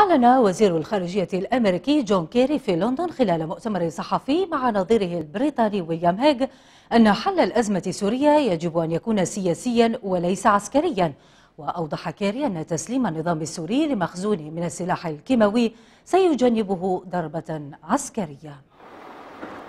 أعلن وزير الخارجية الأمريكي جون كيري في لندن خلال مؤتمر صحفي مع نظيره البريطاني ويليام هيغ أن حل الأزمة السورية يجب أن يكون سياسيا وليس عسكريا وأوضح كيري أن تسليم النظام السوري لمخزونه من السلاح الكيماوي سيجنبه ضربة عسكرية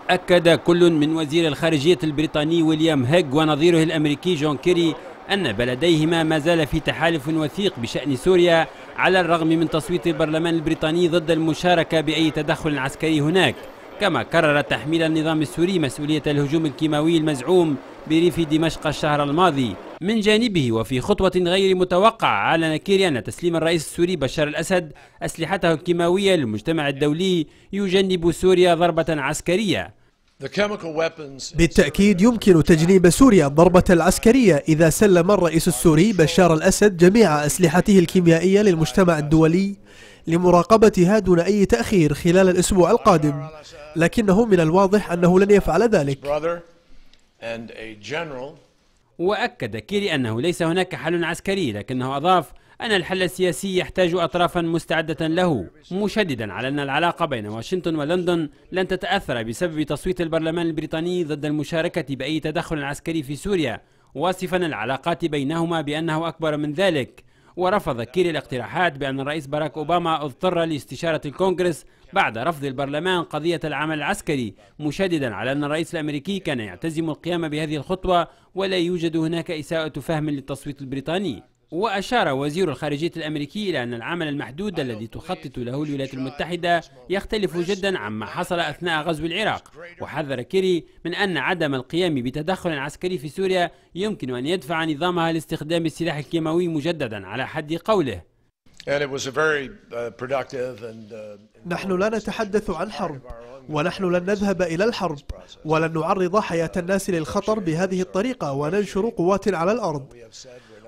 أكد كل من وزير الخارجية البريطاني ويليام هيغ ونظيره الأمريكي جون كيري أن بلديهما ما زال في تحالف وثيق بشأن سوريا على الرغم من تصويت البرلمان البريطاني ضد المشاركة بأي تدخل عسكري هناك كما قرر تحميل النظام السوري مسؤولية الهجوم الكيماوي المزعوم بريف دمشق الشهر الماضي من جانبه وفي خطوة غير متوقعة أعلن أن تسليم الرئيس السوري بشار الأسد أسلحته الكيماوية للمجتمع الدولي يجنب سوريا ضربة عسكرية بالتأكيد يمكن تجنيب سوريا الضربة العسكرية إذا سلم الرئيس السوري بشار الأسد جميع أسلحته الكيميائية للمجتمع الدولي لمراقبتها دون أي تأخير خلال الأسبوع القادم لكنه من الواضح أنه لن يفعل ذلك وأكد كيري أنه ليس هناك حل عسكري لكنه أضاف أن الحل السياسي يحتاج أطرافا مستعدة له مشددا على أن العلاقة بين واشنطن ولندن لن تتأثر بسبب تصويت البرلمان البريطاني ضد المشاركة بأي تدخل عسكري في سوريا واصفا العلاقات بينهما بأنه أكبر من ذلك ورفض كيري الاقتراحات بأن الرئيس باراك أوباما اضطر لاستشارة الكونغرس بعد رفض البرلمان قضية العمل العسكري مشددا على أن الرئيس الأمريكي كان يعتزم القيام بهذه الخطوة ولا يوجد هناك إساءة فهم للتصويت البريطاني وأشار وزير الخارجية الأمريكي إلى أن العمل المحدود الذي تخطط له الولايات المتحدة يختلف جدا عما حصل أثناء غزو العراق وحذر كيري من أن عدم القيام بتدخل عسكري في سوريا يمكن أن يدفع نظامها لاستخدام السلاح الكيماوي مجددا على حد قوله uh, uh, نحن لا نتحدث عن حرب ونحن لن نذهب إلى الحرب ولن نعرض حياة الناس للخطر بهذه الطريقة وننشر قوات على الأرض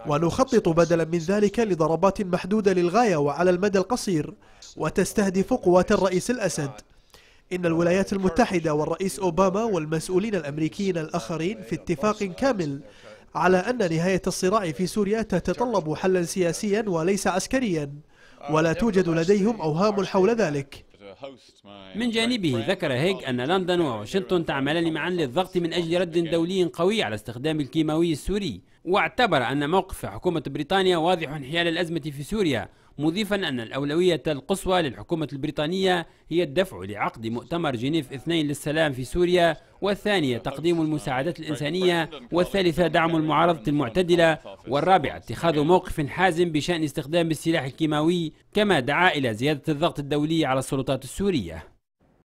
ونخطط بدلا من ذلك لضربات محدودة للغاية وعلى المدى القصير وتستهدف قوات الرئيس الأسد إن الولايات المتحدة والرئيس أوباما والمسؤولين الأمريكيين الآخرين في اتفاق كامل على أن نهاية الصراع في سوريا تتطلب حلا سياسيا وليس عسكريا ولا توجد لديهم أوهام حول ذلك من جانبه ذكر هيج أن لندن وواشنطن تعملان معا للضغط من أجل رد دولي قوي على استخدام الكيماوي السوري واعتبر أن موقف حكومة بريطانيا واضح حيال الأزمة في سوريا مضيفا أن الأولوية القصوى للحكومة البريطانية هي الدفع لعقد مؤتمر جنيف اثنين للسلام في سوريا والثانية تقديم المساعدات الإنسانية والثالثة دعم المعارضة المعتدلة والرابعة اتخاذ موقف حازم بشأن استخدام السلاح الكيماوي كما دعا إلى زيادة الضغط الدولي على السلطات السورية